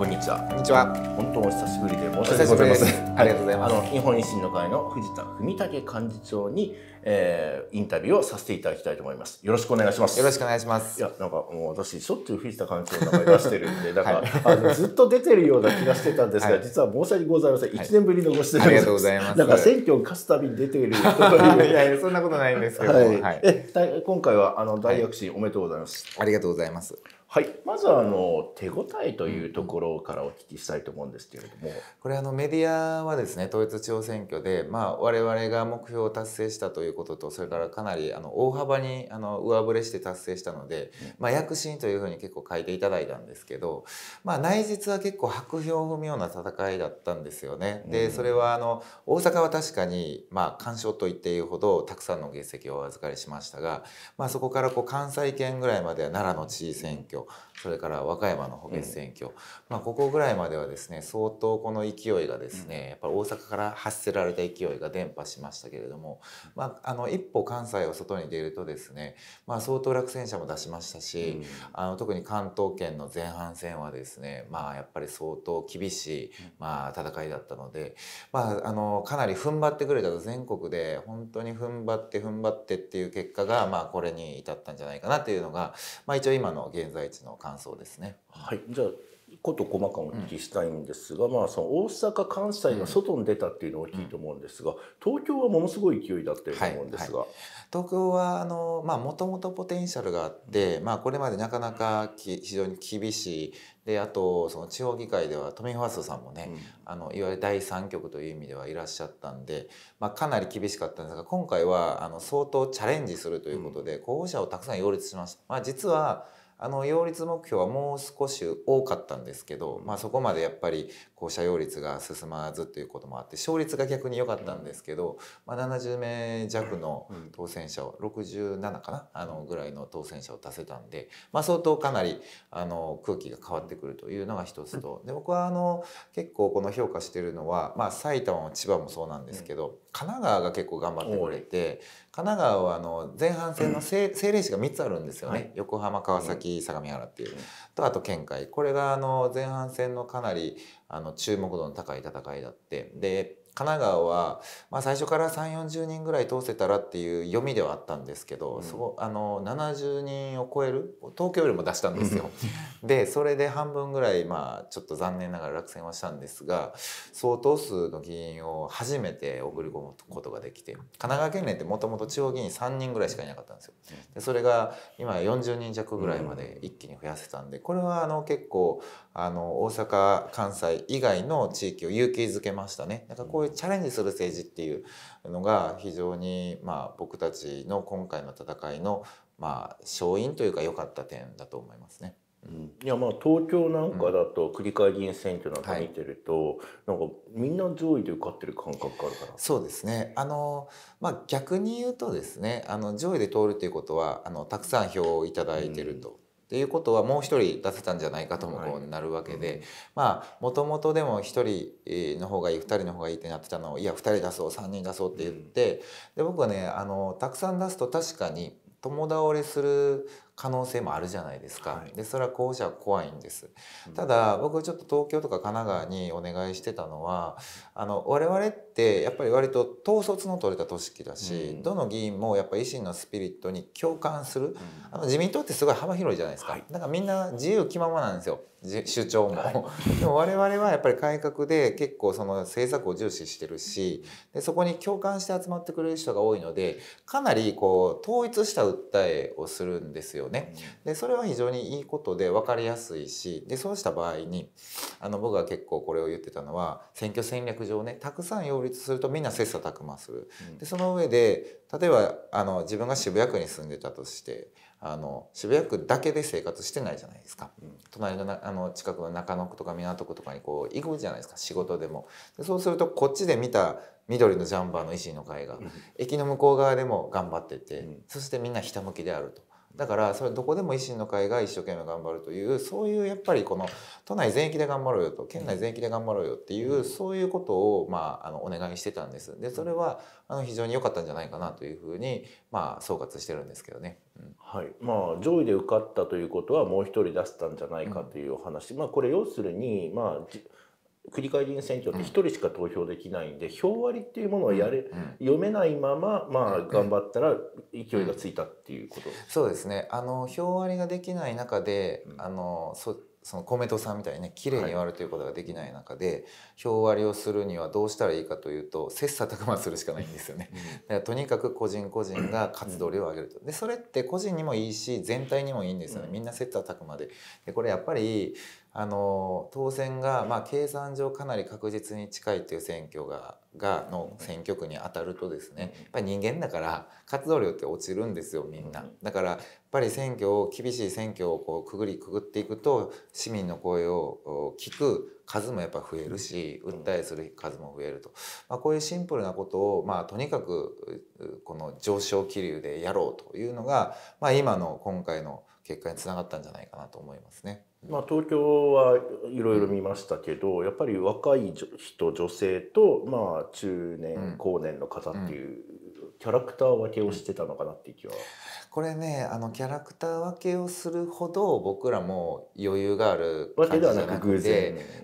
こんにちは。こんにちは。本当お久しぶりで申し訳ございません。ありがとうございます。あの日本維新の会の藤田文武幹事長に、えー、インタビューをさせていただきたいと思います。よろしくお願いします。よろしくお願いします。いやなんかもう私しょっちゅう藤田幹事長の名前出してるんで、だんか、はい、あのずっと出てるような気がしてたんですが、はい、実は申し訳ございません。一、年ぶりのご出演、ありがとうございます。なんか選挙を勝つたびに出ている いやいやそんなことないんですけど。はい。え今回はあの大躍進おめでとうございます。ありがとうございます。はい、まずあの手応えというところからお聞きしたいと思うんですけれどもこれあのメディアはですね統一地方選挙で、まあ、我々が目標を達成したということとそれからかなりあの大幅にあの上振れして達成したので、まあ、躍進というふうに結構書いていただいたんですけど、まあ、内実は結構白票を踏むような戦いだったんですよね。でそれはあの大阪は確かに、まあ、鑑賞と言っているほどたくさんの議席をお預かりしましたが、まあ、そこからこう関西圏ぐらいまでは奈良の知事選挙よ。それから和歌山の補欠選挙、うん、まあ、ここぐらいまではですね相当この勢いがですね、やっぱり大阪から発せられた勢いが伝播しましたけれども、まあ、あの一歩関西を外に出るとですね、まあ、相当落選者も出しましたし、うん、あの特に関東圏の前半戦はですね、まあ、やっぱり相当厳しい、まあ、戦いだったので、まあ、あのかなり踏ん張ってくれたと全国で本当に踏ん張って踏ん張ってっていう結果が、まあ、これに至ったんじゃないかなというのが、まあ、一応今の現在地の関感想ですね。はい、じゃあこと細かくお聞きしたいんですが、うん、まあその大阪関西の外に出たっていうのは大きいと思うんですが、うん、東京はものすごい勢いだったと思うんですが、はいはい、東京はあのまあもとポテンシャルがあって、まあこれまでなかなか非常に厳しいであとその地方議会では都民ファーストさんもね、うん、あのいわゆる第三局という意味ではいらっしゃったんで、まあ、かなり厳しかったんですが今回はあの相当チャレンジするということで、候補者をたくさん擁立しました。まあ、実はあの擁立目標はもう少し多かったんですけど、まあ、そこまでやっぱり校舎擁立が進まずということもあって勝率が逆に良かったんですけど、まあ、70名弱の当選者を67かなあのぐらいの当選者を出せたんで、まあ、相当かなりあの空気が変わってくるというのが一つとで僕はあの結構この評価してるのは、まあ、埼玉も千葉もそうなんですけど。神奈川が結構頑張ってくれて神奈川はあの前半戦の政令市が3つあるんですよね、はい、横浜川崎相模原っていう、とあと県会これがあの前半戦のかなりあの注目度の高い戦いだってで神奈川は、まあ、最初から3 4 0人ぐらい通せたらっていう読みではあったんですけど、うん、そあの70人を超える東京よりも出したんですよ。でそれで半分ぐらい、まあ、ちょっと残念ながら落選はしたんですが相当数の議員を初めて送り込むことができて神奈川県連ってもともと地方議員3人ぐらいしかいなかったんですよ。でそれが今40人弱ぐらいまで一気に増やせたんでこれはあの結構あの大阪関西以外の地域を勇気づけましたね。こうういうチャレンジする政治っていうのが非常にまあ僕たちの今回の戦いのまあ勝因というか良かった点だと思いますね。うん、いやまあ東京なんかだと繰り返議選挙なんか見てると、うんはい、なんかみんな上位で受かってる感覚があるからそうですねあの、まあ、逆に言うとですねあの上位で通るということはあのたくさん票を頂いてるとっていうことはもう1人出せたんじゃないかともこうなるわけで、はいまあもとでも1人の方がいい2人の方がいいってなってたのをいや2人出そう3人出そうって言って、うん、で僕はねあのたくさん出すと確かに共倒れする可能性もあるじゃないですか、はい、でそれは後者は怖いんです、うん、ただ僕ちょっと東京とか神奈川にお願いしてたのはあの我々ってやっぱり割と統率の取れた組織だし、うん、どの議員もやっぱ維新のスピリットに共感する、うん、あの自民党ってすごい幅広いじゃないですか、はい、だからみんな自由気ままなんですよ主張も、はい、でも我々はやっぱり改革で結構その政策を重視してるしでそこに共感して集まってくれる人が多いのでかなりこう統一した訴えをするんですよね。でそれは非常にいいことで分かりやすいしでそうした場合にあの僕が結構これを言ってたのは選挙戦略上ねたくさん擁立するとみんな切磋琢磨する。でその上で例えばあの自分が渋谷区に住んでたとしてあの渋谷区だけで生活してないじゃないですか、うん、隣のなあの近くの中野区とか港区とかにこう行くじゃないですか仕事でもでそうするとこっちで見た緑のジャンバーの維新の会が、うん、駅の向こう側でも頑張ってて、うん、そしてみんなひたむきであるとだからそれどこでも維新の会が一生懸命頑張るというそういうやっぱりこの都内全域で頑張ろうよと県内全域で頑張ろうよっていうそういうことをまああのお願いしてたんです。でそれはあの非常に良かったんじゃないかなというふうにまあ総括してるんですけどね。うん、はい。まあ上位で受かったということはもう一人出したんじゃないかというお話。うん、まあこれ要するにまあ繰り返り選挙って1人しか投票できないんで、票割りっていうものをやれ、読めないまま、まあ、頑張ったら勢いがついたっていうこと、そうですねあの票割りができない中で、あのその公明党さんみたいにね綺麗に割るということができない中で、はい、票割りをするにはどうしたらいいかというと切磋琢磨するしかないんですよね。だからとにかく個人個人が活動量を上げると。でそれって個人にもいいし全体にもいいんですよねみんな切磋琢磨で。でこれやっぱりあの当選が、まあ、計算上かなり確実に近いという選挙ががの選挙区に当たるとですねやっぱり人間だから活動量って落ちるんですよみんな。だからやっぱり選挙を厳しい選挙をこうくぐりくぐっていくと市民の声を聞く数もやっぱ増えるし訴えする数も増えると、まあ、こういうシンプルなことを、まあ、とにかくこの上昇気流でやろうというのが、まあ、今の今回の結果につながったんじゃないかなと思いますね。まあ、東京はいろいろ見ましたけど、やっぱり若い人女性と、まあ、中年後年の方っていう、キャラクター分けをしてたのかなっていう気は。これねあのキャラクター分けをするほど僕らも余裕があるわけではなく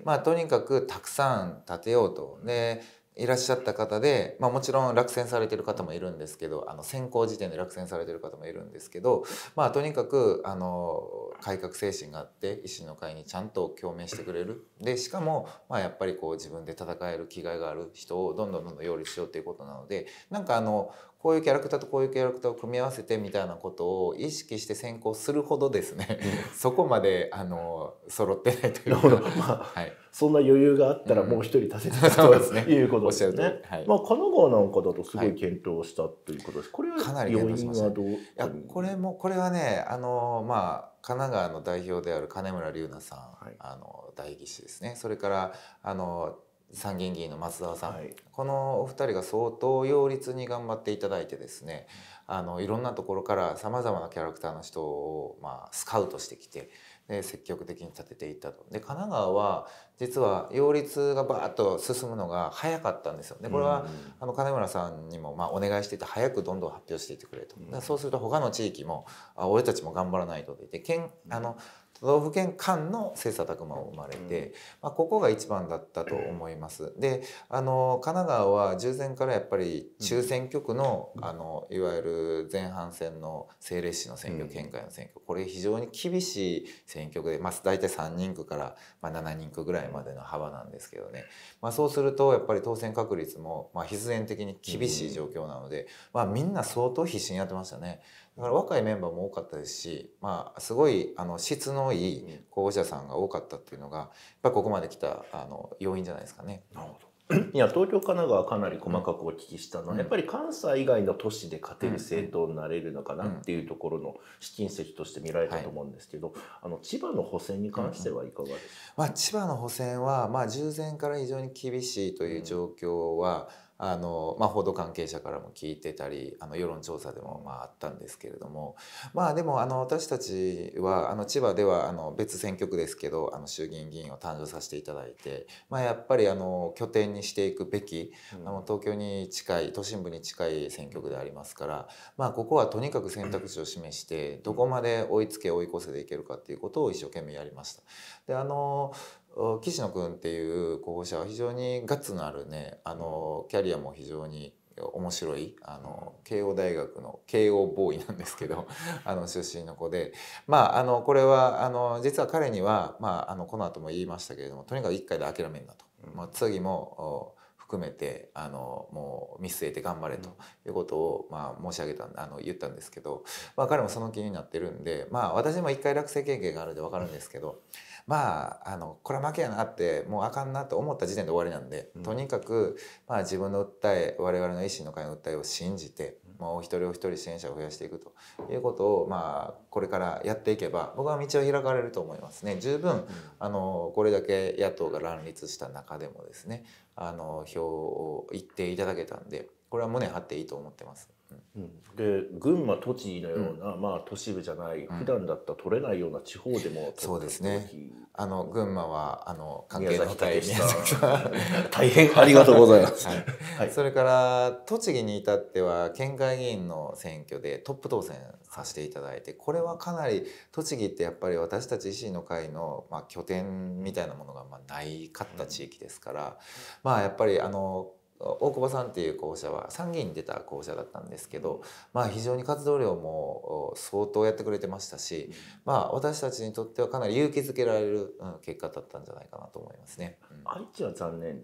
まあ、とにかくたくさん立てようと。で、ねいらっしゃった方で、まあ、もちろん落選されてる方もいるんですけどあの選考時点で落選されてる方もいるんですけど、まあ、とにかくあの改革精神があって維新の会にちゃんと共鳴してくれるでしかも、まあ、やっぱりこう自分で戦える気概がある人をどんどんどんどん擁立しようっていうことなのでなんかあのこういうキャラクターとこういうキャラクターを組み合わせてみたいなことを意識して選考するほどですね、うん、そこまであの揃ってないというか、まあ、はい、そんな余裕があったらもう一人立ててた、うん、すね、いうことですね。はい、まあ神奈川なんかだとすごい検討したということです。これはかなり要因はどう、ね、いやこれもこれはねあのまあ神奈川の代表である金村龍奈さん、はい、あの代議士ですねそれからあの参議院議員の松沢さん、はい、このお二人が相当擁立に頑張っていただいてですねあのいろんなところからさまざまなキャラクターの人を、まあ、スカウトしてきてで積極的に立てていったと。で神奈川は実は擁立がバーッと進むのが早かったんですよね。これは、あの金村さんにもまあお願いしていて早くどんどん発表していってくれと。そうすると他の地域もあ俺たちも頑張らないとで県あの都道府県間の切磋琢磨を生まれて、まあ、ここが一番だったと思います。であの神奈川は従前からやっぱり中選挙区の,、あのいわゆる前半戦の政令市の選挙県外の選挙これ非常に厳しい選挙区で、まあ、大体3人区から、まあ、7人区ぐらいまでの幅なんですけどね、まあ、そうするとやっぱり当選確率も、まあ、必然的に厳しい状況なので、まあ、みんな相当必死にやってましたね。だから若いメンバーも多かったですし、まあ、すごいあの質のいい候補者さんが多かったっていうのがやっぱここまで来たあの要因じゃないですかね。なるほどいや東京神奈川かなり細かくお聞きしたのは、うん、やっぱり関西以外の都市で勝てる政党になれるのかなっていうところの試金石として見られたと思うんですけど、はい、あの千葉の補選に関してはいかがですか、うん、まあ、千葉の補選は、まあ、従前から非常に厳しいという状況は、うんあのまあ、報道関係者からも聞いてたりあの世論調査でもまああったんですけれどもまあでもあの私たちはあの千葉ではあの別選挙区ですけどあの衆議院議員を誕生させていただいて、まあ、やっぱりあの拠点にしていくべき、うん、あの東京に近い都心部に近い選挙区でありますから、まあ、ここはとにかく選択肢を示してどこまで追いつけ追い越せでいけるかっていうことを一生懸命やりました。であの岸野君っていう候補者は非常にガッツのあるねあのキャリアも非常に面白いあの慶応大学の慶応ボーイなんですけど あの出身の子でまああのこれはあの実は彼には、まあ、あのこの後も言いましたけれどもとにかく1回で諦めんなと、次も含めてあのもう見据えて頑張れということを、まあ、申し上げたあの言ったんですけど、まあ、彼もその気になってるんで、まあ、私も1回落選経験があるんで分かるんですけど。まああのこれは負けやなってもうあかんなと思った時点で終わりなんで、うん、とにかく、まあ、自分の訴え我々の維新の会の訴えを信じて、もうお一人お一人支援者を増やしていくということを、まあ、これからやっていけば僕は道は開かれると思いますね十分、うん、あのこれだけ野党が乱立した中でもですねあの票を言っていただけたんでこれは胸張っていいと思ってます。うん、で群馬栃木のような、うん、まあ、都市部じゃない、うん、普段だったら取れないような地方でもそうですねあの群馬はあの関係の深い宮崎さん大変ありがとうございます、はいはい、それから栃木に至っては県会議員の選挙でトップ当選させていただいてこれはかなり栃木ってやっぱり私たち維新の会の、まあ、拠点みたいなものがまあないかった地域ですから、まあやっぱりあの大久保さんっていう校舎は参議院に出た校舎だったんですけど、まあ、非常に活動量も相当やってくれてましたし、まあ、私たちにとってはかなり勇気づけられる結果だったんじゃないかなと思いますね。愛知は残念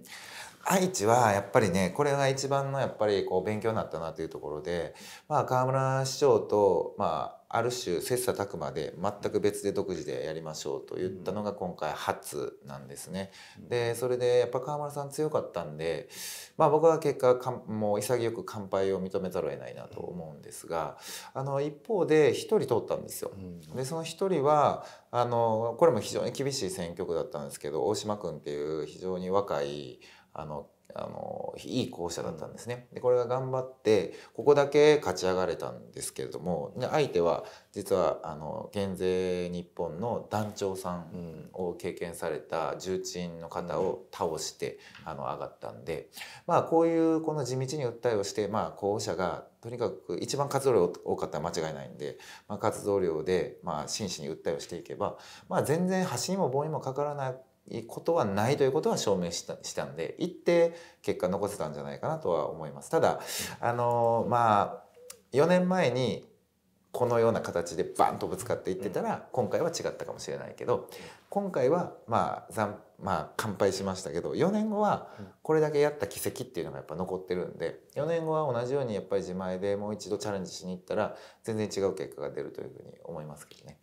愛知はやっぱりねこれが一番のやっぱりこう勉強になったなというところで、まあ、河村市長と、まあ、ある種切磋琢磨で全く別で独自でやりましょうと言ったのが今回初なんですね。うん、でそれでやっぱ川村さん強かったんで、まあ、僕は結果かもう潔く乾杯を認めざるを得ないなと思うんですがあの一方で1人通ったんですよ。うん、でその1人はあのこれも非常に厳しい選挙区だったんですけど大島君っていう非常に若いあのあのいい校舎だったんですね。でこれが頑張ってここだけ勝ち上がれたんですけれども相手は実はあの減税日本の団長さんを経験された重鎮の方を倒してあの上がったんで、まあ、こういうこの地道に訴えをして、まあ、候補者がとにかく一番活動量多かったら間違いないんで、まあ、活動量で、まあ、真摯に訴えをしていけば、まあ、全然橋にも棒にもかからなくことはないということは証明したしたんで一定結果残せたんじゃないかなとは思います。ただあのまあ4年前にこのような形でバンとぶつかっていってたら今回は違ったかもしれないけど今回はまあ惨まあ完敗しましたけど4年後はこれだけやった奇跡っていうのがやっぱ残ってるんで4年後は同じようにやっぱり自前でもう一度チャレンジしに行ったら全然違う結果が出るというふうに思いますけどね。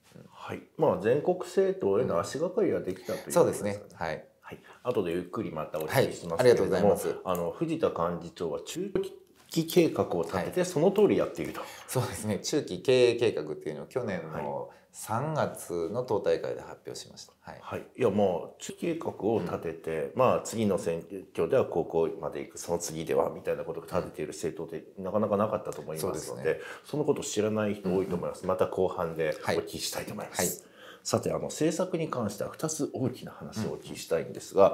はい、まあ全国政党への足がかりができたという、ね、そうですね。はい。はい、後でゆっくりまたお聞きしますけれども、はい、ああの藤田幹事長は中期期計画を立てて、その通りやっていると、はい、そうですね中期経営計画っていうのを去年の3月の党大会で発表しました、はい、はい、いやもう中期計画を立てて、うん、まあ次の選挙では高校まで行くその次ではみたいなことを立てている政党ってなかなかなかったと思いますので、うんね、そのことを知らない人多いと思います、うんまた後半でお聞きしたいと思います、はいさてあの政策に関しては2つ大きな話をお聞きしたいんですが、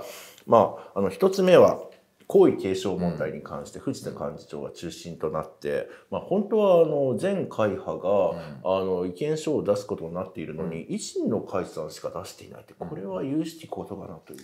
うん、まああの1つ目は皇位継承問題に関して藤田幹事長が中心となって、まあ、本当はあの全会派があの意見書を出すことになっているのに、維新の解散しか出していないってこれは有識ことかなという。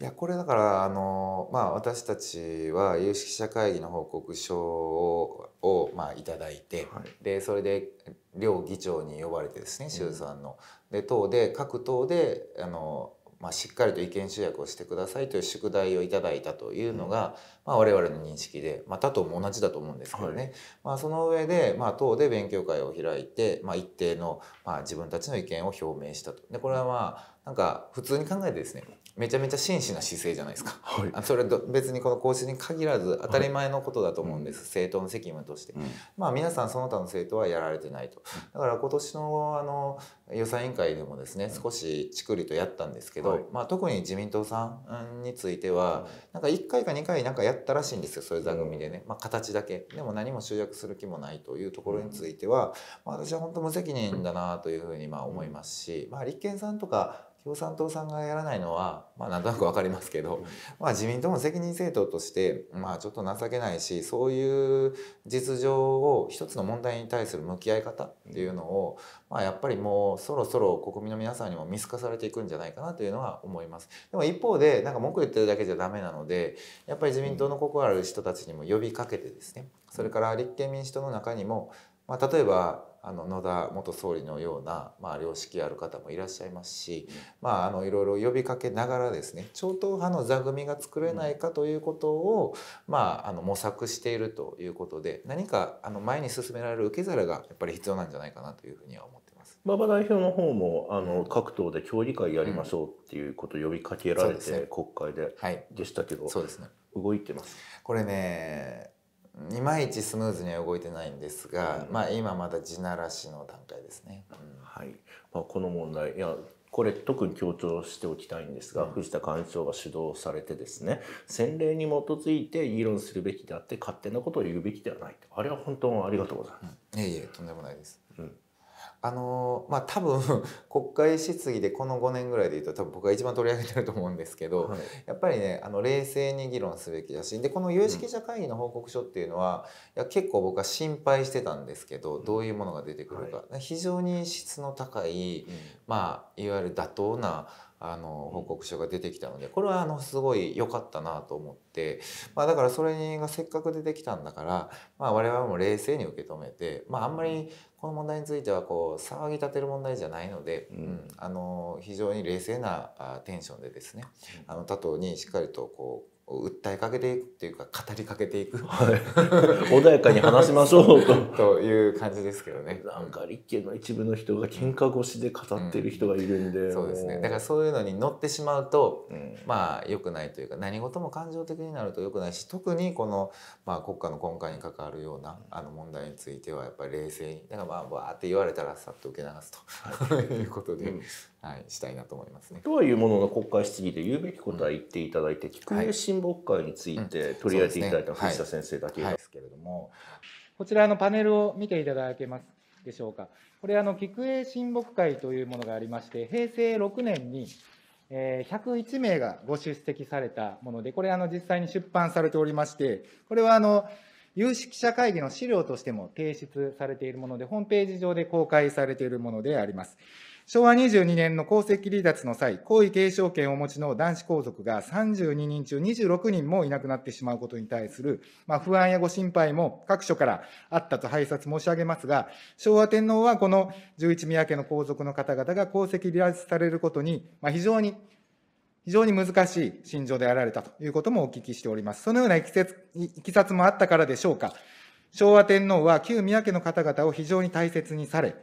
いやこれだからあの、まあ、私たちは有識者会議の報告書をを、まあ、いただいて、はい、でそれで両議長に呼ばれてですね衆参の。で党で各党であのまあ、しっかりと意見集約をしてくださいという宿題をいただいたというのが、うん、まあ、我々の認識で、まあ、他党も同じだと思うんですけどね、はい、まあ、その上で、まあ、党で勉強会を開いて、まあ、一定の、まあ、自分たちの意見を表明したとでこれはまあなんか普通に考えてですねめちゃめちゃ真摯な姿勢じゃないですか、はい、それと別にこの講師に限らず当たり前のことだと思うんです、はい、政党の責務として、うん、まあ皆さんその他の政党はやられてないとだから今年のあの予算委員会でもですね、少しちくりとやったんですけど、はい、まあ、特に自民党さんについてはなんか1回か2回なんかやったらしいんですよそれ座組でね、まあ、形だけでも何も集約する気もないというところについては、まあ、私は本当無責任だなというふうにまあ思いますし、まあ、立憲さんとか共産党さんがやらないのは、まあ、なんとなく分かりますけど、まあ、自民党も責任政党として、まあ、ちょっと情けないしそういう実情を一つの問題に対する向き合い方っていうのを、まあ、やっぱりもうそろそろ国民の皆さんにも見透かされていくんじゃないかなというのは思います。でも一方でなんか文句言ってるだけじゃダメなのでやっぱり自民党の心ある人たちにも呼びかけてですねそれから立憲民主党の中にも、まあ、例えばあの野田元総理のような、まあ、良識ある方もいらっしゃいますし、まあ、あのいろいろ呼びかけながらですね超党派の座組が作れないかということを、まあ、あの模索しているということで何かあの前に進められる受け皿がやっぱり必要なんじゃないかなというふうには思ってます。馬場代表の方もあの、う各党で協議会やりましょうっていうことを呼びかけられて、うんね、国会ででしたけど、はい、そうですね、動いてますこれねいまいちスムーズには動いてないんですが、うん、まあ今まだ地ならしの段階ですね。うん、はい。まあこの問題いやこれ特に強調しておきたいんですが、藤田幹事長が主導されてですね先例に基づいて議論するべきであって勝手なことを言うべきではないとあれは本当ありがとうございます。いえいえとんでもないです。あのまあ多分 国会質疑でこの5年ぐらいでいうと多分僕が一番取り上げてると思うんですけど、はい、やっぱりねあの冷静に議論すべきだしでこの有識者会議の報告書っていうのは、うん、いや結構僕は心配してたんですけどどういうものが出てくるか、うんはい、非常に質の高い、うん、まあいわゆる妥当な、うんあの報告書が出てきたのでこれはあのすごい良かったなと思って、まあ、だからそれがせっかく出てきたんだから、まあ、我々も冷静に受け止めて、まあ、あんまりこの問題についてはこう騒ぎ立てる問題じゃないので、うん、あの非常に冷静なテンションでですねあの他党にしっかりとこう訴えかけていくっていうか語りかけていく、はい、穏やかに話しましょうと という感じですけどねなんか立憲の一部の人が喧嘩越しで語ってる人がいるんで、うん、そうですねだからそういうのに乗ってしまうと、うん、まあ良くないというか何事も感情的になると良くないし特にこの、まあ、国家の根幹に関わるようなあの問題についてはやっぱり冷静にだからまあわーって言われたらさっと受け流すと、はい、いうことで、うん、はい、したいなと思いますね。とはいうものの国会質疑で言うべきことは言っていただいて、菊、う、江、親睦会について取り上げていただいた藤田先生だけですけれども、こちらのパネルを見ていただけますでしょうか。これあの菊江親睦会というものがありまして、平成6年に101名がご出席されたもので、これあの実際に出版されておりまして、これはあの有識者会議の資料としても提出されているもので、ホームページ上で公開されているものであります。昭和22年の皇籍離脱の際、皇位継承権をお持ちの男子皇族が32人中26人もいなくなってしまうことに対する、まあ、不安やご心配も各所からあったと拝察申し上げますが、昭和天皇はこの十一宮家の皇族の方々が皇籍離脱されることに、まあ、非常に非常に難しい心情であられたということもお聞きしております。そのようないきさつもあったからでしょうか。昭和天皇は旧宮家の方々を非常に大切にされ、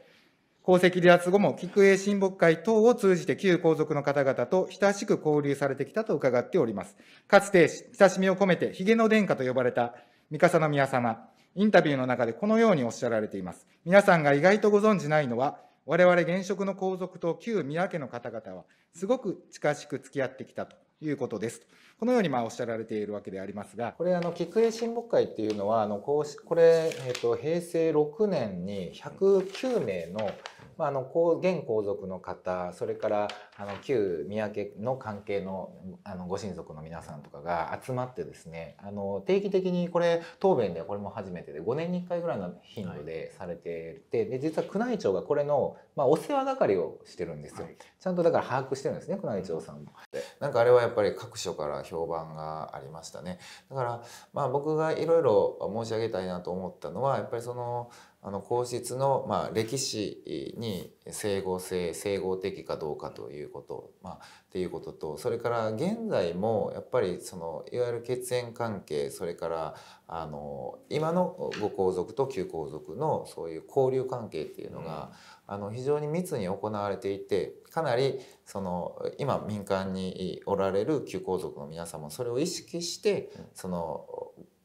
皇籍離脱後も菊英親睦会等を通じて旧皇族の方々と親しく交流されてきたと伺っております。かつて親しみを込めて、ヒゲの殿下と呼ばれた三笠宮様、インタビューの中でこのようにおっしゃられています。皆さんが意外とご存じないのは、我々現職の皇族と旧宮家の方々は、すごく近しく付き合ってきたということです。このようにまあおっしゃられているわけでありますがこれあの菊江親睦会っていうのはあのこうこれ、えっと、と平成6年に109名の、まあ、あの現皇族の方それからあの旧三宅の関係のあのご親族の皆さんとかが集まってですねあの定期的にこれ答弁でこれも初めてで5年に1回ぐらいの頻度でされてて、はい、で実は宮内庁がこれの、まあ、お世話係をしてるんですよ、はい、ちゃんとだから把握してるんですね宮内庁さんも、うなんかあれはやっぱり各所から評判がありましたねだからまあ僕がいろいろ申し上げたいなと思ったのはやっぱりその。あの皇室の、まあ、歴史に整合性整合的かどうかということ、まあ、っていうこととそれから現在もやっぱりそのいわゆる血縁関係それからあの今のご皇族と旧皇族のそういう交流関係っていうのが、うん、あの非常に密に行われていてかなりその今民間におられる旧皇族の皆さんもそれを意識してその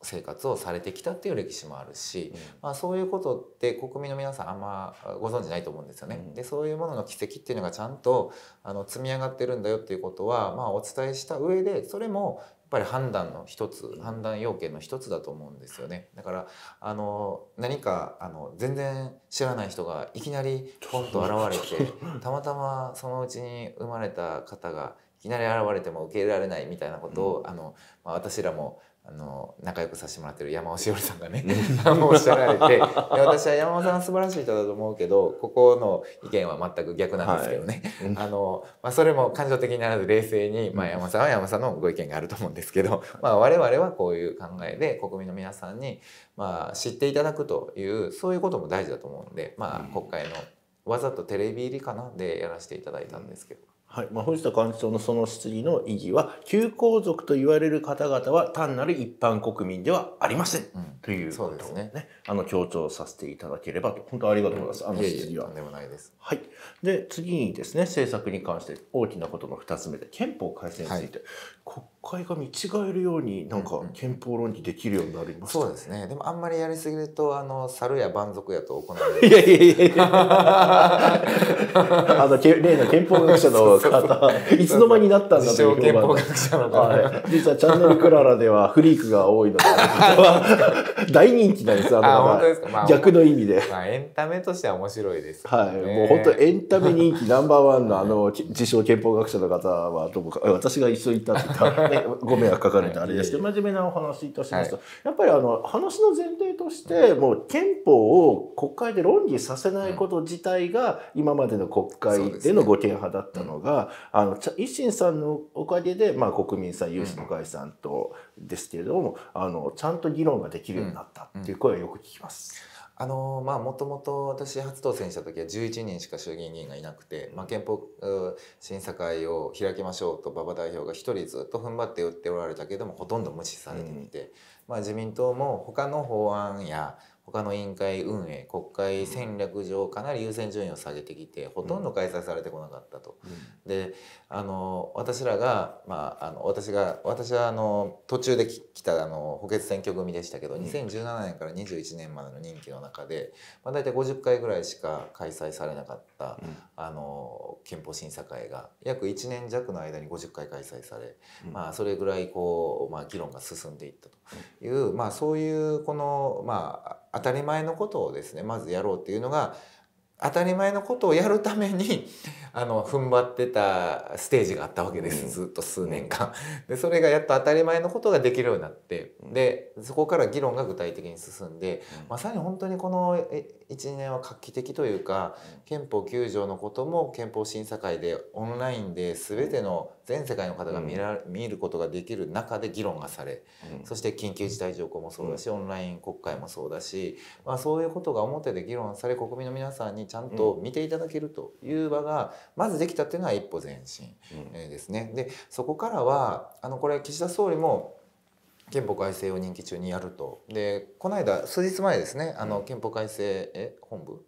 生活をされてきたっていう歴史もあるし、うん、まあ、そういうことって国民の皆さんあんまご存じないと思うんですよね。うん、でそういうものの奇跡っていうのがちゃんとあの積み上がってるんだよっていうことは、まあ、お伝えした上でそれもやっぱり判断の一つ判断要件の一つだと思うんですよねだからあの何かあの全然知らない人がいきなり ポンと現れてたまたまそのうちに生まれた方がいきなり現れても受け入れられないみたいなことを、うん、あのまあ、私らもあの仲良くさせてもらってる山尾しおりさんがねおっしゃられて私は山尾さん素晴らしい人だと思うけどここの意見は全く逆なんですけどね、はい、あのまあ、それも感情的にならず冷静に、まあ、山さんは山さんのご意見があると思うんですけど、まあ、我々はこういう考えで国民の皆さんに、まあ、知っていただくというそういうことも大事だと思うんで、まあ、国会のわざとテレビ入りかなでやらせていただいたんですけど。はいまあ、藤田幹事長のその質疑の意義は旧皇族と言われる方々は単なる一般国民ではありません、うん、ということをね、ね、あの強調させていただければと本当ありがとうございます、うん、あの質疑は。でもないです、はい、で次にですね政策に関して大きなことの2つ目で憲法改正について、はい、国解が見違えるようになんか憲法論議できるようになりまし、ねうんうん、そうですねでもあんまりやりすぎるとあの猿や蛮族やと行われるいやいやいや あの例の憲法学者の方いつの間になったんだという憲法学者の方、はい、実はチャンネルクララではフリークが多いので 大人気なんですあのあ本当ですか、まあ、逆の意味で、まあ、エンタメとしては面白いです、ね、はいもう本当エンタメ人気ナンバーワンのあの自称憲法学者の方はどこか私が一緒に行ったって言ったれご迷惑かかるんであれですけど真面目なお話としますと、やっぱりあの話の前提としてもう憲法を国会で論議させないこと自体が今までの国会でのご提派だったのが、あの維新さんのおかげで、まあ、国民さん有志の会さんとですけれども、あのちゃんと議論ができるようになったっていう声はよく聞きます。あのまあもともと私初当選した時は11人しか衆議院議員がいなくて、まあ、憲法審査会を開きましょうと馬場代表が一人ずっと踏ん張って打っておられたけどもほとんど無視されていて、うん、まあ、自民党も他の法案や他の委員会運営国会戦略上かなり優先順位を下げてきてほとんど開催されてこなかったと。うん、であの私らが、まあ、あの私が私はあの途中で来たあの補欠選挙組でしたけど2017年から21年までの任期の中で、まあ、大体50回ぐらいしか開催されなかった、うん、あの憲法審査会が約1年弱の間に50回開催され、うん、まあ、それぐらいこう、まあ、議論が進んでいったという、まあ、そういうこのまあ当たり前のことをですねまずやろうっていうのが当たり前のことをやるために あの踏ん張ってたステージがあったわけです、うん、ずっと数年間。でそれがやっと当たり前のことができるようになってでそこから議論が具体的に進んで、うん、まさに本当にこの1年は画期的というか憲法9条のことも憲法審査会でオンラインで全ての全世界の方が見ら、見ることができる中で議論がされ、うん、そして緊急事態条項もそうだし、オンライン国会もそうだし、まあ、そういうことが表で議論され国民の皆さんにちゃんと見ていただけるという場がまずできたっていうのは一歩前進ですね。でそこからはあのこれ岸田総理も憲法改正を任期中にやるとでこの間数日前ですねあの憲法改正本部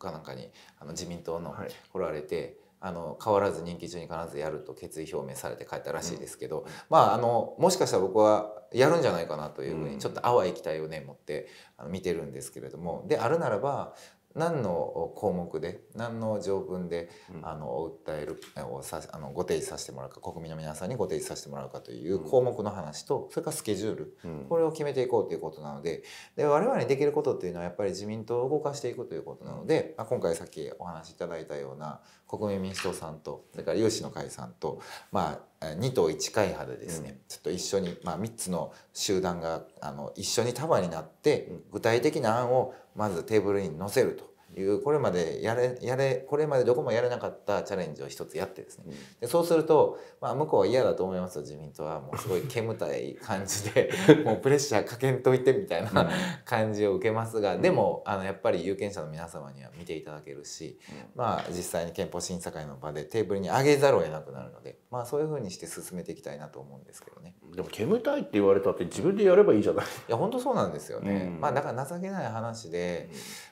かなんかにあの自民党の来られて、はいあの変わらず任期中に必ずやると決意表明されて帰ったらしいですけど、うん、まああのもしかしたら僕はやるんじゃないかなというふうにちょっと淡い期待をね持ってあの見てるんですけれどもであるならば何の項目で何の条文で、あのお訴えるをさあのご提示させてもらうか国民の皆さんにご提示させてもらうかという項目の話と、それからスケジュール、これを決めていこうということなのでで我々にできることっていうのはやっぱり自民党を動かしていくということなので、まあ、今回さっきお話しいただいたような国民民主党さんとそれから有志の会さんと、まあ、2党1会派でですね、うん、ちょっと一緒に、まあ、3つの集団があの一緒に束になって具体的な案をまずテーブルに載せるというこれまでやれやれこれまでどこもやれなかったチャレンジを一つやってですね、うん、でそうすると、まあ、向こうは嫌だと思いますよ自民党はもうすごい煙たい感じで もうプレッシャーかけんといてみたいな感じを受けますが、うん、でもあのやっぱり有権者の皆様には見ていただけるし、うん、まあ、実際に憲法審査会の場でテーブルに上げざるを得なくなるので、まあ、そういうふうにして進めていきたいなと思うんですけどね。でも煙たいって言われたって自分でやればいいじゃないいや本当そうなんですよね、まあ、だから情けない話で、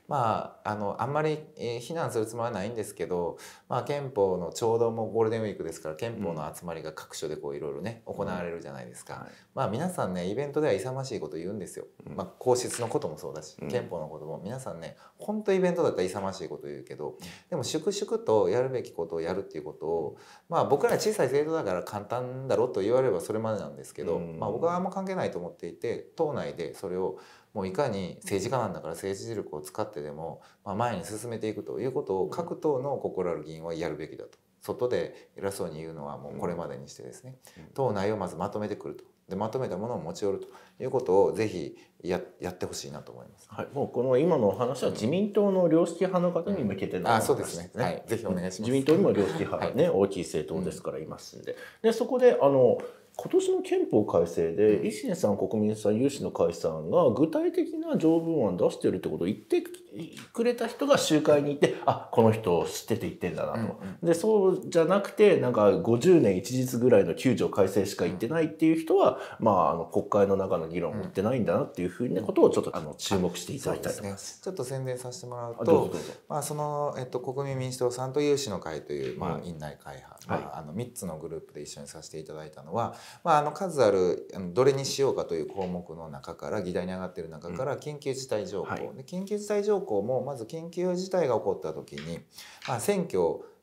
まあ、あのあんまり非難するつもりはないんですけど、まあ、憲法のちょうどもうゴールデンウィークですから憲法の集まりが各所でいろいろね行われるじゃないですか、うんまあ、皆さんねイベントでは勇ましいこと言うんですよ、うん、まあ、皇室のこともそうだし憲法のことも皆さんね本当イベントだったら勇ましいこと言うけどでも粛々とやるべきことをやるっていうことを、まあ、僕ら小さい政党だから簡単だろと言われればそれまでなんですけど、うん、まあ、僕はあんま関係ないと思っていて党内でそれをもういかに政治家なんだから政治力を使ってでも、まあ、前に進めていくということを各党の心ある議員はやるべきだと。外で偉そうに言うのはもうこれまでにしてですね、党内をまずまとめてくるとでまとめたものを持ち寄るということをぜひややってほしいなと思います。はい、もうこの今のお話は自民党の良識派の方に向けてのであそうですね。はい、ぜひお願いします。自民党にも良識派ね、はい、大きい政党ですからいますんで、でそこであの今年の憲法改正で維新さん国民さん有志の会さんが具体的な条文案出してるってことを言ってくれた人が集会に行ってあこの人知ってて言ってんだなと。でそうじゃなくてなんか50年一日ぐらいの9条改正しか言ってないっていう人は、まあ、あの国会の中の議論を言ってないんだなっていうふうなことをちょっとあの注目していただきたいと思います。すね、ちょっと宣伝させてもらうとまあ、その、えっと、国民民主党さんと有志の会という、まあ、院内会派、はい、あ、あの3つのグループで一緒にさせていただいたのは。まあ、あの数あるどれにしようかという項目の中から議題に上がっている中から緊急事態条項、うんはい、で緊急事態条項もまず緊急事態が起こった時に、まあ、選挙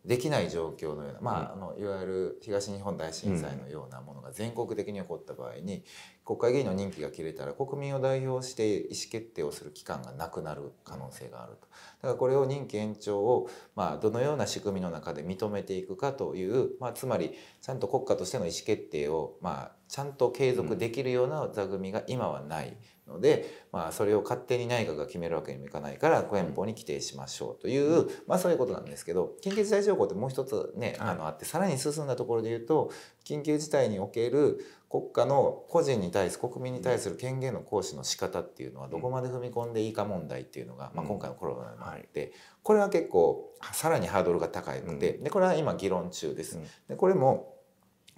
できない状況のような、まあ、あのいわゆる東日本大震災のようなものが全国的に起こった場合に国会議員の任期が切れたら国民を代表して意思決定をする期間がなくなる可能性があるとだからこれを任期延長を、まあ、どのような仕組みの中で認めていくかという、まあ、つまりちゃんと国家としての意思決定を、まあ、ちゃんと継続できるような座組が今はない。ので、まあ、それを勝手に内閣が決めるわけにもいかないから憲法に規定しましょうという、うん、まあ、そういうことなんですけど緊急事態条項ってもう一つね、あのあってさらに進んだところで言うと緊急事態における国家の個人に対する国民に対する権限の行使の仕方っていうのはどこまで踏み込んでいいか問題っていうのが、まあ、今回のコロナでもあって、これは結構さらにハードルが高くて、でこれは今議論中です。でこれも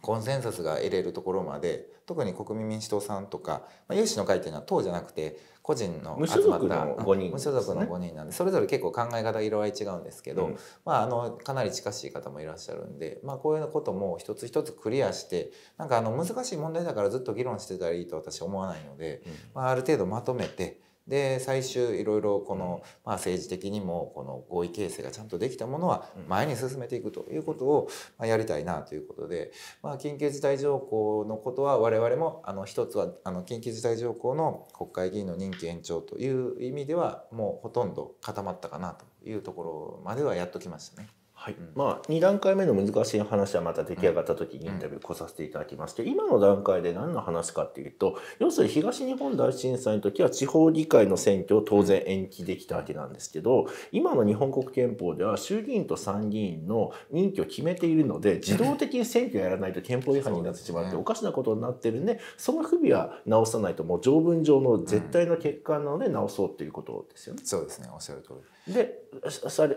コンセンサスが得れるところまで特に国民民主党さんとか、まあ、有志の会というのは党じゃなくて個人の集まった無所属の5人なんでそれぞれ結構考え方色合い違うんですけど、うん、まあ、あのかなり近しい方もいらっしゃるんで、まあ、こういうことも一つ一つクリアしてなんかあの難しい問題だからずっと議論してたらいいと私は思わないので、うん、まあ、ある程度まとめて。で最終いろいろこの、まあ、政治的にもこの合意形成がちゃんとできたものは前に進めていくということを、まあ、やりたいなということで、まあ、緊急事態条項のことは我々もあの一つはあの緊急事態条項の国会議員の任期延長という意味ではもうほとんど固まったかなというところまではやっときましたね。はい、まあ、2段階目の難しい話はまた出来上がった時にインタビュー来させていただきまして、今の段階で何の話かっていうと要するに東日本大震災の時は地方議会の選挙を当然延期できたわけなんですけど今の日本国憲法では衆議院と参議院の任期を決めているので自動的に選挙やらないと憲法違反になってしまって おかしなことになってるんでその不備は直さないともう条文上の絶対の欠陥なので直そうということですよね。うん、そうですねおっしゃる通りで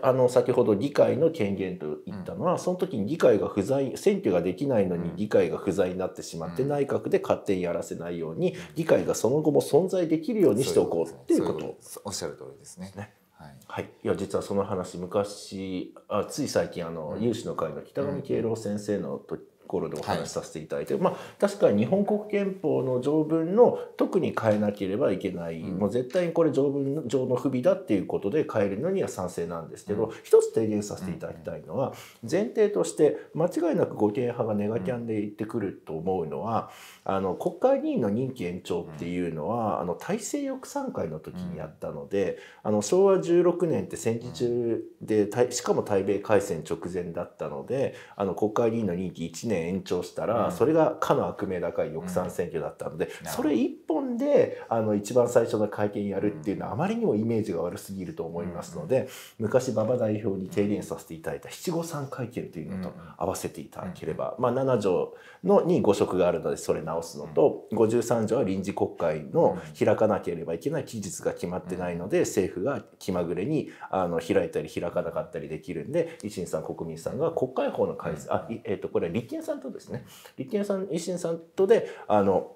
あの先ほど議会の権限と言ったのは、うん、その時に議会が不在選挙ができないのに議会が不在になってしまって、うん、内閣で勝手にやらせないように議会がその後も存在できるようにしておこうっていうことおっしゃる通りですね。ねはい、はい、いや実はその話昔あつい最近あの、うん、有志の会の北上敬郎先生のところでお話しさせていただいて、はい、まあ確かに日本国憲法の条文の特に変えなければいけない、うん、もう絶対にこれ条文上の不備だっていうことで変えるのには賛成なんですけど、うん、一つ提言させていただきたいのは、前提として間違いなく護憲派がネガキャンで言ってくると思うのは、あの国会議員の任期延長っていうのは、あの体制翼賛会の時にやったので、あの昭和16年って戦時中で、しかも対米開戦直前だったのであの国会議員の任期1年年延長したら、それがかの悪名高い翼賛選挙だったので、それ一本であの一番最初の会見やるっていうのはあまりにもイメージが悪すぎると思いますので、昔馬場代表に提言させていただいた七五三会見というのと合わせていただければ、まあ、7条のに五色があるのでそれ直すのと、うん、53条は臨時国会の開かなければいけない期日が決まってないので、政府が気まぐれにあの開いたり開かなかったりできるんで維新さん国民さんが国会法の改正、あえー、とこれは立憲さんさんとですね立憲さん維新さんとであの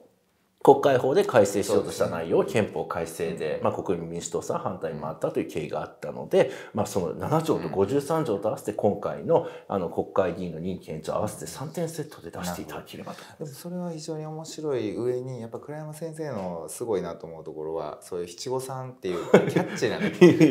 国会法で改正しようとした内容を憲法改正で、まあ、国民民主党さん反対に回ったという経緯があったので、まあ、その7条と53条と合わせて今回のあの国会議員の任期延長合わせて3点セットで出していただければとでもそれは非常に面白い上にやっぱ倉山先生のすごいなと思うところはそういう七五三っていう キャッチーなね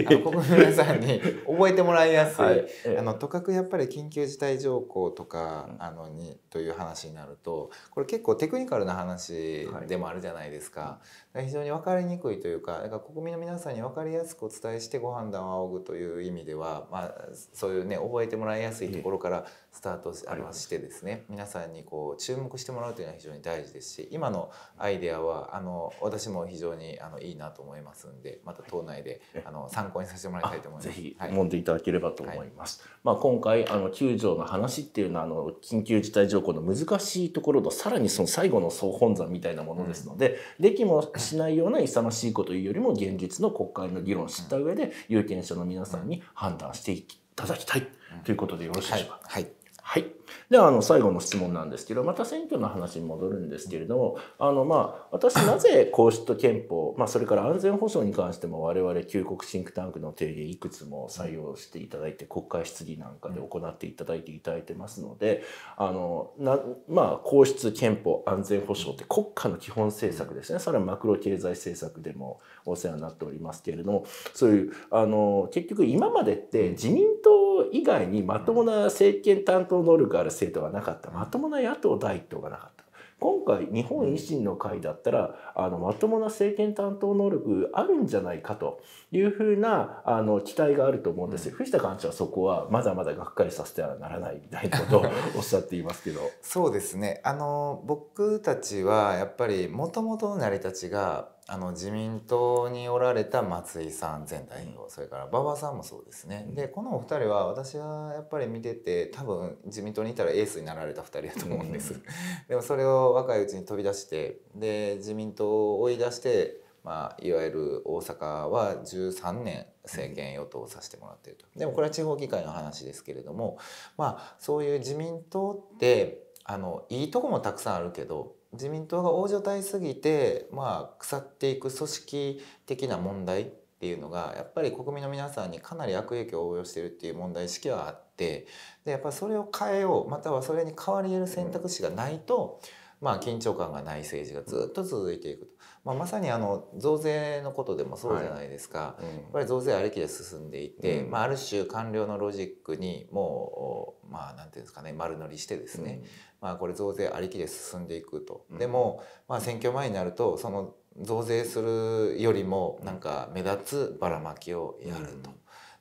あの国民皆さんに 覚えてもらいやすい、はい、あのとかくやっぱり緊急事態条項とかあのにという話になるとこれ結構テクニカルな話でも、もあるじゃないですかか非常に分かりにくいというかだから国民の皆さんに分かりやすくお伝えしてご判断を仰ぐという意味では、まあ、そういうね覚えてもらいやすいところからスタートありましてですね皆さんにこう注目してもらうというのは非常に大事ですし今のアイデアはあの私も非常にあのいいなと思いますんでまた党内で、あの参考にさせてもらいたいと思います。ぜひ、揉んでいただければと思います。はい、まあ、今回あの9条の話っていうのはあの緊急事態条項の難しいところとさらにその最後の総本山みたいなものですので、うん、できもしないような勇ましいこというよりも現実の国会の議論を知った上で有権者の皆さんに判断していただきたいということでよろしいでしょうか。はい、はいはい。であの最後の質問なんですけどまた選挙の話に戻るんですけれどもあの、まあ、私なぜ皇室と憲法、まあ、それから安全保障に関しても我々旧国シンクタンクの提言いくつも採用していただいて国会質疑なんかで行っていただいていただいてますのであのな、まあ、皇室憲法安全保障って国家の基本政策ですねそれはマクロ経済政策でもお世話になっておりますけれどもそういうあの結局今までって自民党以外にまともな政権担当能力がる政党がなかった。まともな野党第一党がなかった。今回日本維新の会だったら、あのまともな政権担当能力あるんじゃないかというふうなあの期待があると思うんですよ、うん、藤田幹事長はそこはまだまだがっかりさせてはならないみたいなことを おっしゃっていますけどそうですねあの僕たちはやっぱりもともとの成り立ちがあの自民党におられた松井さん前代表、それから馬場さんもそうですね、うん、でこのお二人は私はやっぱり見てて多分自民党にいたらエースになられた二人だと思うんです、でもそれを若いうちに飛び出してで自民党を追い出してまあ、いわゆる大阪は13年政権与党をさせてもらっているとでもこれは地方議会の話ですけれども、まあ、そういう自民党ってあのいいとこもたくさんあるけど自民党が大所帯すぎて、まあ、腐っていく組織的な問題っていうのがやっぱり国民の皆さんにかなり悪影響を及ぼしてるっていう問題意識はあってでやっぱりそれを変えようまたはそれに変わり得る選択肢がないと。うんまあ、緊張感がない政治がずっと続いていくと、まあ、まさにあの増税のことでもそうじゃないですか、はいうん、やっぱり増税ありきで進んでいて、うん、まあ、ある種官僚のロジックにもう、まあ、なんていうんですかね丸乗りしてですね、うん、まあ、これ増税ありきで進んでいくと。でも、まあ、選挙前になるとその増税するよりもなんか目立つばらまきをやると。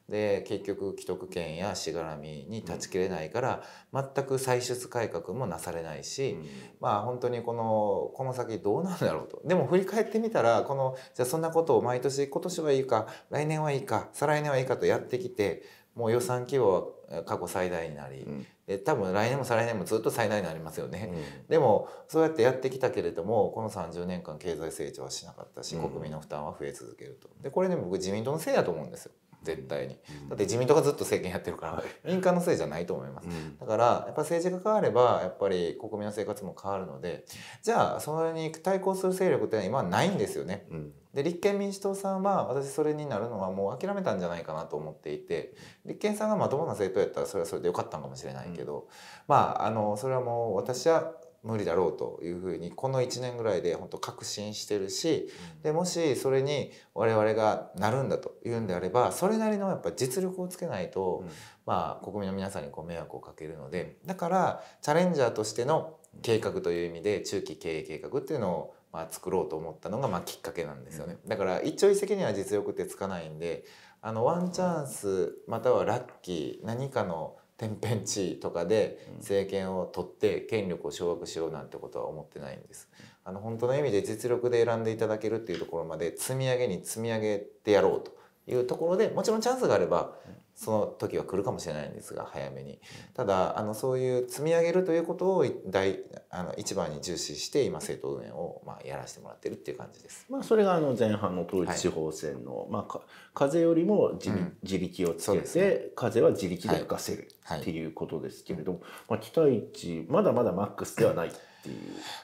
で結局既得権やしがらみに断ち切れないから、全く歳出改革もなされないし、まあ本当にこのこの先どうなんだろうとでも振り返ってみたらこのじゃあそんなことを毎年今年はいいか来年はいいか再来年はいいかとやってきてもう予算規模は過去最大になり、で多分来年も再来年もずっと最大になりますよね、うん、でもそうやってやってきたけれどもこの30年間経済成長はしなかったし国民の負担は増え続けるとでこれね僕自民党のせいだと思うんですよ。絶対に、だって自民党がずっと政権やってるから、民間のせいじゃないと思います、だからやっぱ政治が変わればやっぱり国民の生活も変わるのでじゃあそれに対抗する勢力っていうのは今はないんですよね、で立憲民主党さんは私それになるのはもう諦めたんじゃないかなと思っていて立憲さんがまともな政党やったらそれはそれでよかったんかもしれないけど、まああのそれはもう私は無理だろうというふうにこの1年ぐらいで本当確信してるし、でもしそれに我々がなるんだというんであればそれなりのやっぱ実力をつけないと、まあ国民の皆さんにこう迷惑をかけるのでだからチャレンジャーとしての計画という意味で中期経営計画っていうのをまあ作ろうと思ったのがまあきっかけなんですよね。だから一朝一夕には実力ってつかないんであのワンチャンスまたはラッキー何かの天変地異とかで政権を取って権力を掌握しようなんてことは思ってないんです。あの本当の意味で実力で選んでいただけるっていうところまで積み上げに積み上げてやろうというところでもちろんチャンスがあればその時は来るかもしれないんですが早めにただあのそういう積み上げるということを大あの一番に重視して今政党運営をまあやらせてもらってるっていう感じです。まあ、それがあの前半の統一地方選の、はい、まあ、か風よりも自,、自力をつけて、ね、風は自力で吹かせる、はい、っていうことですけれども、はい、まあ、期待値まだまだマックスではない。ていう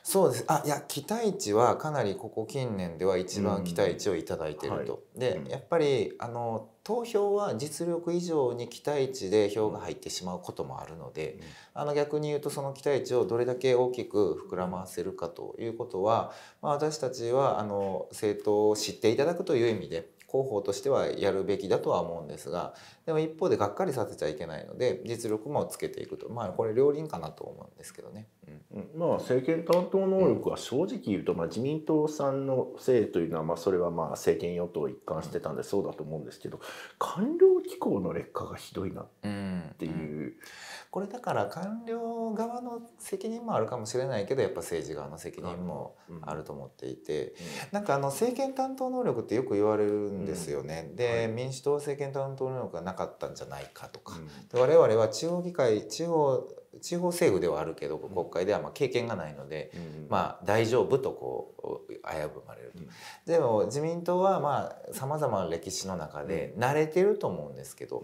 そうですあいや期待値はかなりここ近年では一番期待値を頂いてると、うん、で、やっぱりあの投票は実力以上に期待値で票が入ってしまうこともあるので、うん、あの逆に言うとその期待値をどれだけ大きく膨らませるかということは、まあ、私たちはあの政党を知っていただくという意味で広報としてはやるべきだとは思うんですがでも一方でがっかりさせちゃいけないので実力もつけていくとまあこれ両輪かなと思うんですけどね。うん、まあ政権担当能力は正直言うと、まあ、自民党さんのせいというのは、まあ、それはまあ政権与党一貫してたんでそうだと思うんですけど官僚機構の劣化がひどいなっていう、うんうん、これだから官僚側の責任もあるかもしれないけどやっぱ政治側の責任もあると思っていて、うん、なんかあの政権担当能力ってよく言われるんですよね。で、民主党政権担当能力がなかったんじゃないかとか、うん、我々は地方議会地方地方政府ではあるけど国会ではまあ経験がないので、うん、まあ大丈夫とこう危ぶまれる、うん、でも自民党はまあさまざまな歴史の中で慣れてると思うんですけど、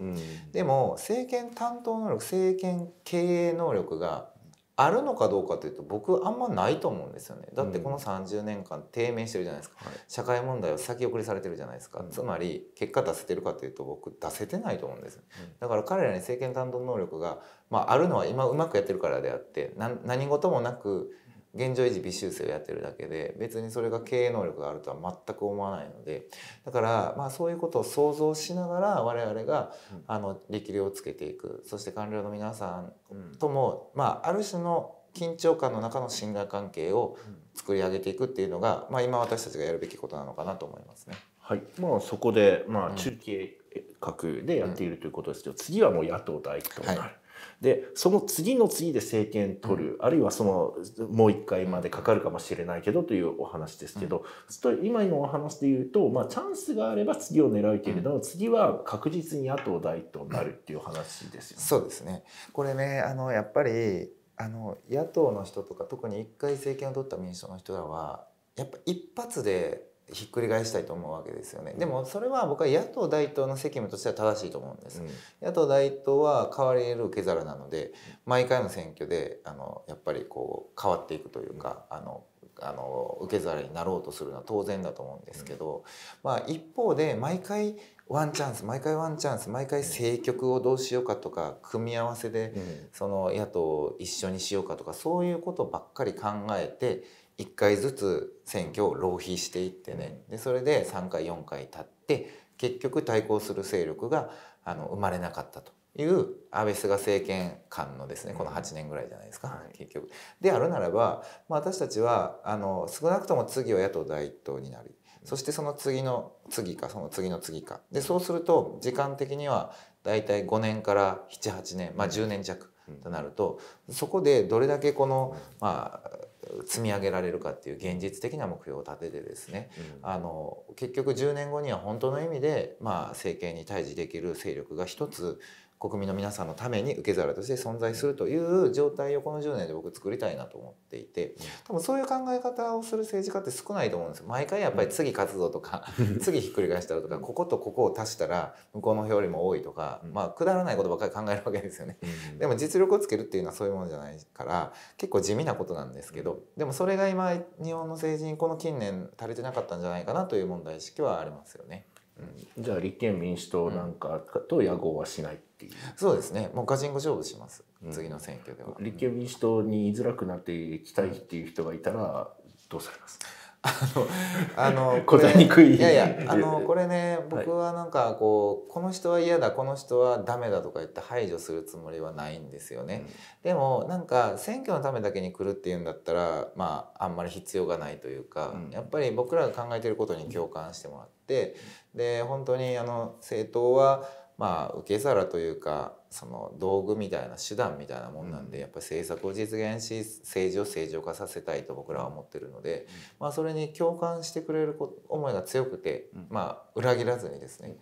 でも政権担当能力政権経営能力があるのかどうかというと僕あんまないと思うんですよねだってこの30年間低迷してるじゃないですか、うん、社会問題を先送りされてるじゃないですか、うん、つまり結果出せてるかというと僕出せてないと思うんです、うん、だから彼らに政権担当能力が、まあ、あるのは今うまくやってるからであって何事もなく現状維持微修正をやってるだけで別にそれが経営能力があるとは全く思わないのでだからまあそういうことを想像しながら我々があの力量をつけていくそして官僚の皆さんともまあある種の緊張感の中の信頼関係を作り上げていくっていうのが、まあ、今私たちがやるべきことなのかなと思いますね。はいまあ、そこで、まあ、中継、う核でやっているということですけど、うん、次はもう野党第一党になる、はい、でその次の次で政権取る、うん、あるいはそのもう一回までかかるかもしれないけどというお話ですけど、うん、今のお話で言うと、まあ、チャンスがあれば次を狙うけれども、うん、次は確実に野党大一党になるっていう話ですよね。そうですねこれねあのやっぱりあの野党の人とか特に一回政権を取った民主党の人らはやっぱ一発でひっくり返したいと思うわけですよね。でもそれは僕は野党第一党の責務としては正しいと思うんです。うん、野党第一党は変われる受け皿なので、毎回の選挙であのやっぱりこう変わっていくというか、あのあの受け皿になろうとするのは当然だと思うんですけど、うん、まあ一方で毎回ワンチャンス毎回ワンチャンス毎回政局をどうしようかとか組み合わせでその野党を一緒にしようかとかそういうことばっかり考えて1回ずつ選挙を浪費していってねでそれで3回4回経って結局対抗する勢力があの生まれなかったという安倍菅政権間のですねこの8年ぐらいじゃないですか、うん、結局。であるならば、まあ、私たちはあの少なくとも次は野党第一党になりそしてその次の次かその次の次かでそうすると時間的には大体5年から78年、まあ、10年弱となるとそこでどれだけこの、まあ、積み上げられるかっていう現実的な目標を立ててですね、うん、あの結局10年後には本当の意味で、まあ、政権に対峙できる勢力が一つ国民の皆さんのために受け皿として存在するという状態をこの10年で僕作りたいなと思っていて多分そういう考え方をする政治家って少ないと思うんですよ毎回やっぱり次勝つぞとか 次ひっくり返したらとかこことここを足したら向こうの票よりも多いとかまあくだらないことばっかり考えるわけですよねでも実力をつけるっていうのはそういうものじゃないから結構地味なことなんですけどでもそれが今日本の政治にこの近年足りてなかったんじゃないかなという問題意識はありますよね。じゃあ立憲民主党なんかと野合はしないていうそうですねもうガチンコ勝負します、うん、次の選挙では立憲民主党に居づらくなっていきたいっていう人がいたらどうされますあの、あの、答えにくい。いやいや、あの、これね、僕はなんか、こう、この人は嫌だ、この人はダメだとか言って排除するつもりはないんですよね。うん、でも、なんか、選挙のためだけに来るっていうんだったら、まあ、あんまり必要がないというか、うん、やっぱり僕らが考えてることに共感してもらって、で、本当に、あの、政党は、まあ、受け皿というかその道具みたいな手段みたいなもんなんで、うん、やっぱり政策を実現し政治を正常化させたいと僕らは思ってるので、うん、まあ、それに共感してくれる思いが強くて、うん、まあ、裏切らずにですね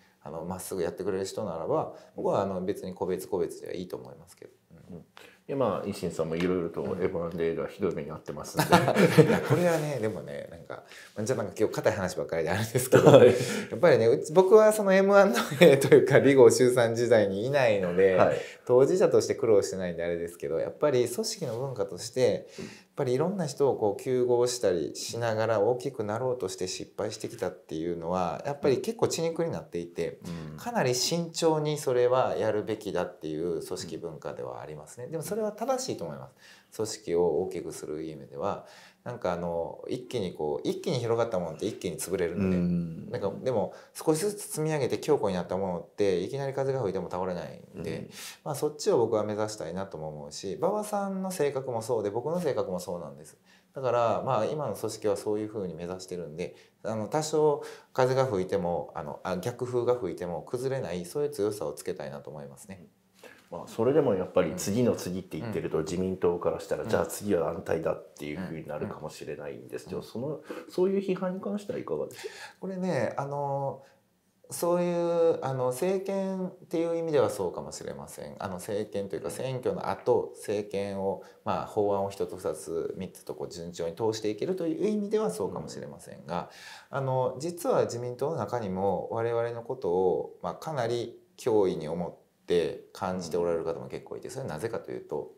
まっすぐやってくれる人ならば僕はあの別に個別個別ではいいと思いますけど。うんでまあ維新さんもいろいろとエヴァンデーはひどい目に遭ってますんで これはねでもねなんかじゃあなんか今日硬い話ばっかりであるんですけど、はい、やっぱりね僕はその M1 の A というか李郷周さん時代にいないので、はい、当事者として苦労してないんであれですけどやっぱり組織の文化としてっぱりいろんな人をこう休合したりしながら大きくなろうとして失敗してきたっていうのはやっぱり結構血肉になっていて、かなり慎重にそれはやるべきだっていう組織文化ではありますねでもそれは正しいと思います組織を大きくする意味ではなんかあの一気にこう一気に広がったものって一気に潰れるので、うん、なんかでも少しずつ積み上げて強固になったものっていきなり風が吹いても倒れないんで、うん、まあ、そっちを僕は目指したいなとも思うし馬場さんの性格もそうで僕の性格もそうなんです。だからまあ今の組織はそういうふうに目指してるんであの多少風が吹いてもあのあ逆風が吹いても崩れないそういう強さをつけたいなと思いますね。うんまあ、それでもやっぱり次の次って言ってると自民党からしたら、じゃあ次は安泰だっていうふうになるかもしれないんですけど、そのそういう批判に関してはいかがですうこれねあのそういうあの政権っていう意味ではそうかもしれませんあの政権というか選挙の後政権を、まあ、法案を1つ2つ3つとこう順調に通していけるという意味ではそうかもしれませんが、あの実は自民党の中にも我々のことを、まあ、かなり脅威に思ってって感じておられる方も結構いてそれはなぜかというと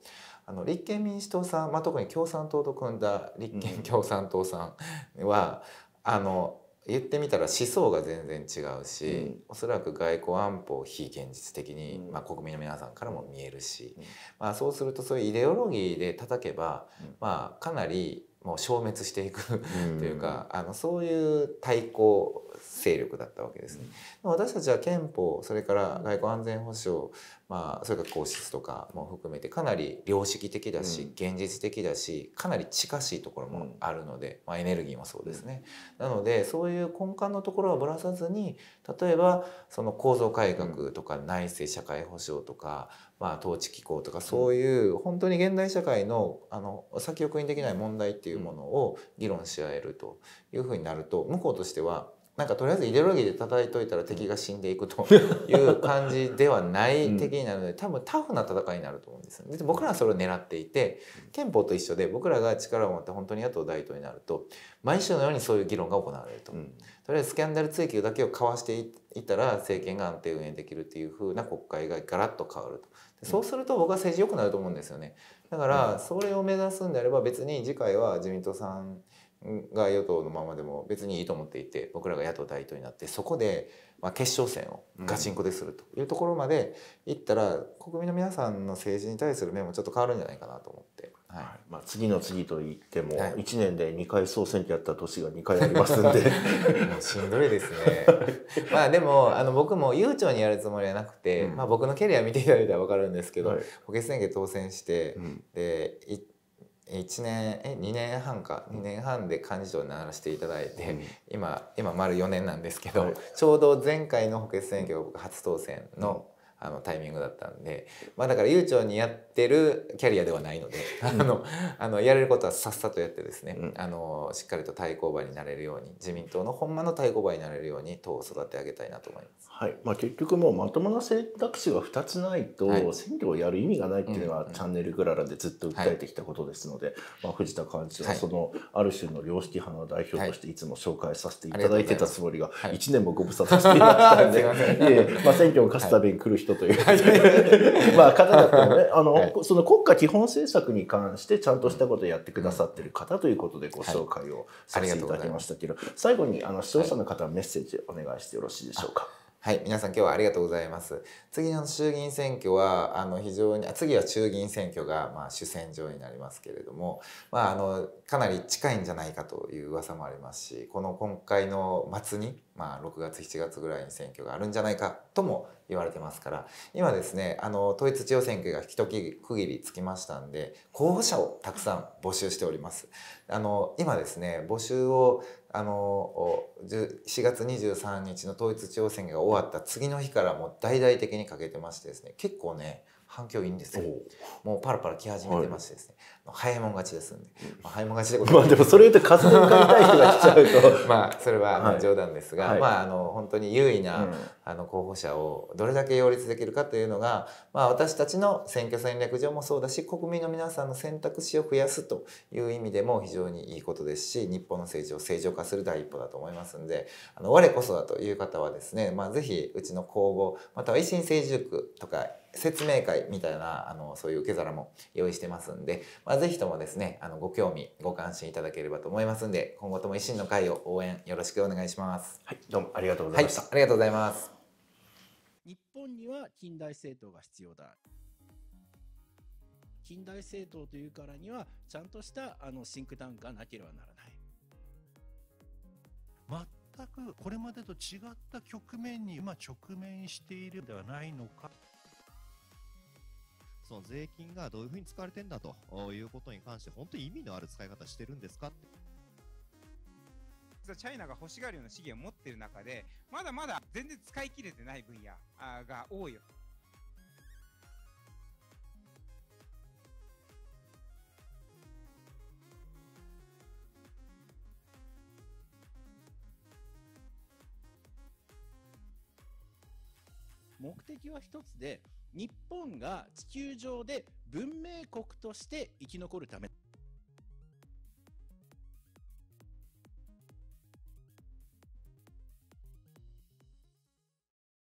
あの立憲民主党さん、まあ、特に共産党と組んだ立憲共産党さんは、うん、あの言ってみたら思想が全然違うし、うん、おそらく外交安保非現実的に、うん、まあ、国民の皆さんからも見えるし、うん、まあ、そうするとそういうイデオロギーで叩けば、まあ、かなりもう消滅していく というか、あのそういう対抗勢力だったわけですね。私たちは憲法それから外交安全保障、まあ、それから皇室とかも含めてかなり良識的だし、現実的だしかなり近しいところもあるので、まあ、エネルギーもそうですね。なのでそういう根幹のところはぶらさずに例えばその構造改革とか内政社会保障とか、まあ、統治機構とかそういう本当に現代社会のあの先送りにできない問題っていうものを議論し合えるというふうになると向こうとしてはなんかとりあえずイデオロギーで叩いといたら敵が死んでいくという感じではない敵になるので、多分タフな戦いになると思うんですで僕らはそれを狙っていて憲法と一緒で僕らが力を持って本当に野党第一党になると毎週のようにそういう議論が行われると、うん、とりあえずスキャンダル追及だけをかわしていたら政権が安定運営できるっていう風な国会がガラッと変わるとそうすると僕は政治良くなると思うんですよねだからそれを目指すんであれば別に次回は自民党さんが与党のままでも別にいいと思っていて僕らが野党第一党になってそこでまあ決勝戦をガチンコでするというところまでいったら国民の皆さんの政治に対する面もちょっと変わるんじゃないかなと思って、はいまあ、次の次と言っても1年で2回総選挙やった年が2回ありますんで もうしんどいですねまあでもあの僕も悠長にやるつもりはなくて、うん、まあ、僕のキャリア見ていただいたら分かるんですけど、はい、補欠選挙当選して、うん、で行って。1年え2年半か2年半で幹事長にならせていただいて、うん、今今丸4年なんですけど、はい、ちょうど前回の補欠選挙が僕初当選のあのタイミングだったんで、まあ、だから悠長にやってるキャリアではないのであのあのやれることはさっさとやってですね、うん、あのしっかりと対抗馬になれるように自民党のほんまの対抗馬になれるように党を育て上げたいなと思います、はいまあ、結局もうまともな選択肢が2つないと、選挙をやる意味がないっていうのは、チャンネルグララでずっと訴えてきたことですので、はい、まあ、藤田幹事長その、ある種の良識派の代表としていつも紹介させていただいてたつもりが、1年もご無沙汰していましたんで、は い、まあ、選挙を勝つたびに来る人人という まあ方だったので、あの、はい、その国家基本政策に関してちゃんとしたことをやってくださってる方ということでご紹介をさせていただきましたけど、最後にあの視聴者の方メッセージお願いしてよろしいでしょうか。はい、皆さん今日はありがとうございます。次の衆議院選挙はあの非常に次は衆議院選挙がまあ主戦場になりますけれども、まああのかなり近いんじゃないかという噂もありますし、この今回の末にまあ6月7月ぐらいに選挙があるんじゃないかとも言われてますから、今ですねあの統一地方選挙が一区切りつきましたんで候補者をたくさん募集しております。あの今ですね募集をあの4月23日の統一地方選挙が終わった次の日からもう大々的にかけてましてですね結構ね反響いいんですよもうパラパラ来始めてましてですね、早いもん勝ちですんで、まあ、早いもん勝ちでまあでもそれ言うと活動たい人が来ちゃうと まあそれは冗談ですが、はい、まああの本当に優位な、あの候補者をどれだけ擁立できるかというのが、まあ、私たちの選挙戦略上もそうだし国民の皆さんの選択肢を増やすという意味でも非常にいいことですし日本の政治を正常化する第一歩だと思いますんであの我こそだという方はですね、まあ、ぜひうちの公募または維新政治塾とか説明会みたいなあのそういう受け皿も用意してますんで、まあぜひともですね、あの、ご興味、ご関心いただければと思いますんで、今後とも維新の会を応援よろしくお願いします。はい、どうもありがとうございました。はい、ありがとうございます。日本には近代政党が必要だ。近代政党というからには、ちゃんとしたあのシンクタンクがなければならない。全くこれまでと違った局面に今直面しているではないのか。その税金がどういうふうに使われてんだということに関して、本当に意味のある使い方してるんですかって。チャイナが欲しがるような資源を持ってる中で、まだまだ全然使い切れてない分野が多いよ。目的は一つで日本が地球上で文明国として生き残るため